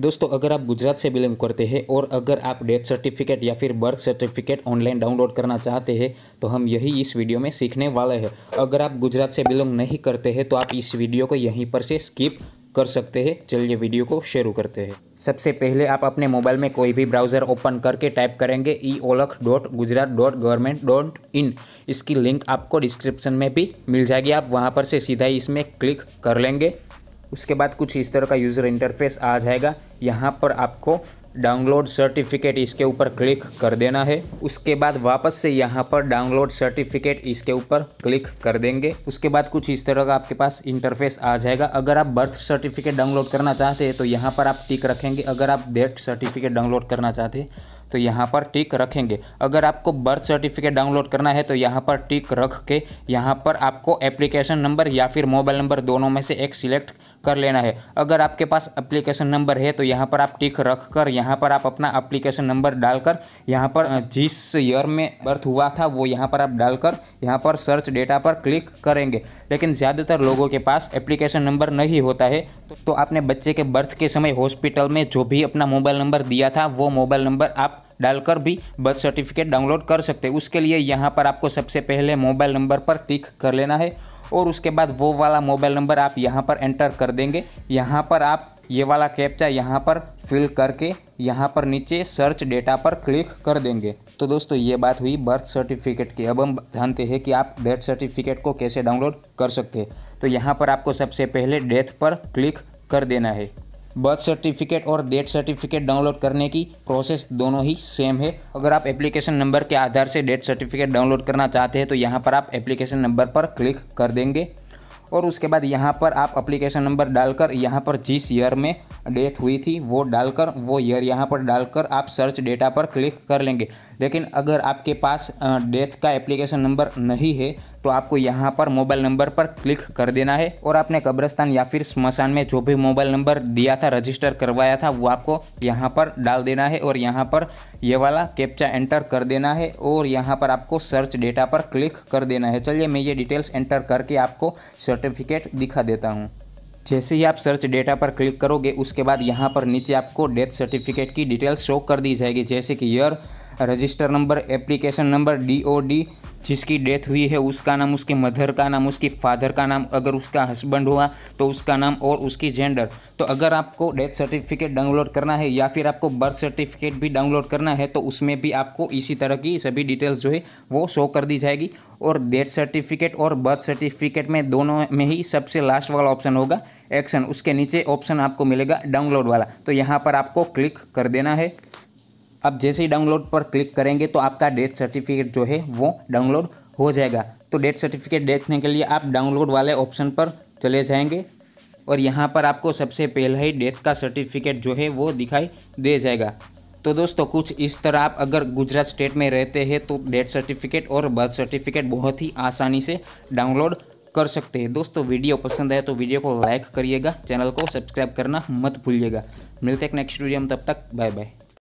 दोस्तों अगर आप गुजरात से बिलोंग करते हैं और अगर आप डेथ सर्टिफिकेट या फिर बर्थ सर्टिफिकेट ऑनलाइन डाउनलोड करना चाहते हैं तो हम यही इस वीडियो में सीखने वाले हैं अगर आप गुजरात से बिलोंग नहीं करते हैं तो आप इस वीडियो को यहीं पर से स्किप कर सकते हैं चलिए वीडियो को शुरू करते हैं सबसे पहले आप अपने मोबाइल में कोई भी ब्राउज़र ओपन करके टाइप करेंगे e Olakh dot Gujarat dot government dot in इसकी लिंक आपको डिस्क्रिप्शन में भी मिल जाएगी आप वहाँ पर से सीधा ही इसमें क्लिक कर लेंगे उसके बाद कुछ इस तरह का यूज़र इंटरफेस आ जाएगा यहाँ पर आपको डाउनलोड सर्टिफिकेट इसके ऊपर क्लिक कर देना है उसके बाद वापस से यहाँ पर डाउनलोड सर्टिफिकेट इसके ऊपर क्लिक कर देंगे उसके बाद कुछ इस तरह का आपके पास इंटरफेस आ जाएगा अगर आप बर्थ सर्टिफिकेट डाउनलोड करना चाहते हैं तो यहाँ पर आप टिक रखेंगे अगर आप डेथ सर्टिफिकेट डाउनलोड करना चाहते हैं तो यहाँ पर टिक रखेंगे अगर आपको बर्थ सर्टिफिकेट डाउनलोड करना है तो यहाँ पर टिक रख के यहाँ पर आपको एप्लीकेशन नंबर या फिर मोबाइल नंबर दोनों में से एक सिलेक्ट कर लेना है अगर आपके पास एप्लीकेशन नंबर है तो यहाँ पर आप टिक रख कर यहाँ पर आप अपना एप्लीकेशन नंबर डालकर यहाँ पर जिस ईयर में बर्थ हुआ था वो यहाँ पर आप डालकर यहाँ पर सर्च डेटा पर क्लिक करेंगे लेकिन ज़्यादातर लोगों के पास एप्लीकेशन नंबर नहीं होता है तो आपने बच्चे के बर्थ के समय हॉस्पिटल में जो भी अपना मोबाइल नंबर दिया था वो मोबाइल नंबर आप डालकर भी बर्थ सर्टिफिकेट डाउनलोड कर सकते हैं उसके लिए यहाँ पर आपको सबसे पहले मोबाइल नंबर पर क्लिक कर लेना है और उसके बाद वो वाला मोबाइल नंबर आप यहाँ पर एंटर कर देंगे यहाँ पर आप ये वाला कैप्चा यहाँ पर फिल करके यहाँ पर नीचे सर्च डेटा पर क्लिक कर देंगे तो दोस्तों ये बात हुई बर्थ सर्टिफिकेट की अब हम जानते हैं कि आप डेथ सर्टिफिकेट को कैसे डाउनलोड कर सकते हैं तो यहाँ पर आपको सबसे पहले डेथ पर क्लिक कर देना है बर्थ सर्टिफिकेट और डेथ सर्टिफिकेट डाउनलोड करने की प्रोसेस दोनों ही सेम है अगर आप एप्लीकेशन नंबर के आधार से डेथ सर्टिफिकेट डाउनलोड करना चाहते हैं तो यहाँ पर आप एप्लीकेशन नंबर पर क्लिक कर देंगे और उसके बाद यहाँ पर आप अप्लीकेशन नंबर डालकर यहाँ पर जिस ईयर में डेथ हुई थी वो डालकर वो ईयर यहाँ पर डालकर आप सर्च डेटा पर क्लिक कर लेंगे लेकिन अगर आपके पास डेथ का एप्लीकेशन नंबर नहीं है तो आपको यहाँ पर मोबाइल नंबर पर क्लिक कर देना है और आपने कब्रस्तान या फिर स्मशान में जो भी मोबाइल नंबर दिया था रजिस्टर करवाया था वो आपको यहाँ पर डाल देना है और यहाँ पर ये वाला कैप्चा एंटर कर देना है और यहाँ पर आपको सर्च डेटा पर क्लिक कर देना है चलिए मैं ये डिटेल्स एंटर करके आपको सर्टिफिकेट दिखा देता हूँ जैसे ही आप सर्च डेटा पर क्लिक करोगे उसके बाद यहाँ पर नीचे आपको डेथ सर्टिफिकेट की डिटेल्स शो कर दी जाएगी जैसे कि year register number application number D O D जिसकी डेथ हुई है उसका नाम उसके मदर का नाम उसकी फादर का नाम अगर उसका हस्बैंड हुआ तो उसका नाम और उसकी जेंडर तो अगर आपको डेथ सर्टिफिकेट डाउनलोड करना है या फिर आपको बर्थ सर्टिफिकेट भी डाउनलोड करना है तो उसमें भी आपको इसी तरह की सभी डिटेल्स जो है वो शो कर दी जाएगी और डेथ सर्टिफिकेट और बर्थ सर्टिफिकेट में दोनों में ही सबसे लास्ट वाला ऑप्शन होगा एक्शन उसके नीचे ऑप्शन आपको मिलेगा डाउनलोड वाला तो यहाँ पर आपको क्लिक कर देना है अब जैसे ही डाउनलोड पर क्लिक करेंगे तो आपका डेथ सर्टिफिकेट जो है वो डाउनलोड हो जाएगा तो डेथ सर्टिफिकेट देखने के लिए आप डाउनलोड वाले ऑप्शन पर चले जाएंगे और यहाँ पर आपको सबसे पहले ही डेथ का सर्टिफिकेट जो है वो दिखाई दे जाएगा तो दोस्तों कुछ इस तरह आप अगर गुजरात स्टेट में रहते हैं तो डेथ सर्टिफिकेट और बर्थ सर्टिफिकेट बहुत ही आसानी से डाउनलोड कर सकते हैं दोस्तों वीडियो पसंद आए तो वीडियो को लाइक करिएगा चैनल को सब्सक्राइब करना मत भूलिएगा मिलते हैं नेक्स्ट वीडियो में तब तक बाय बाय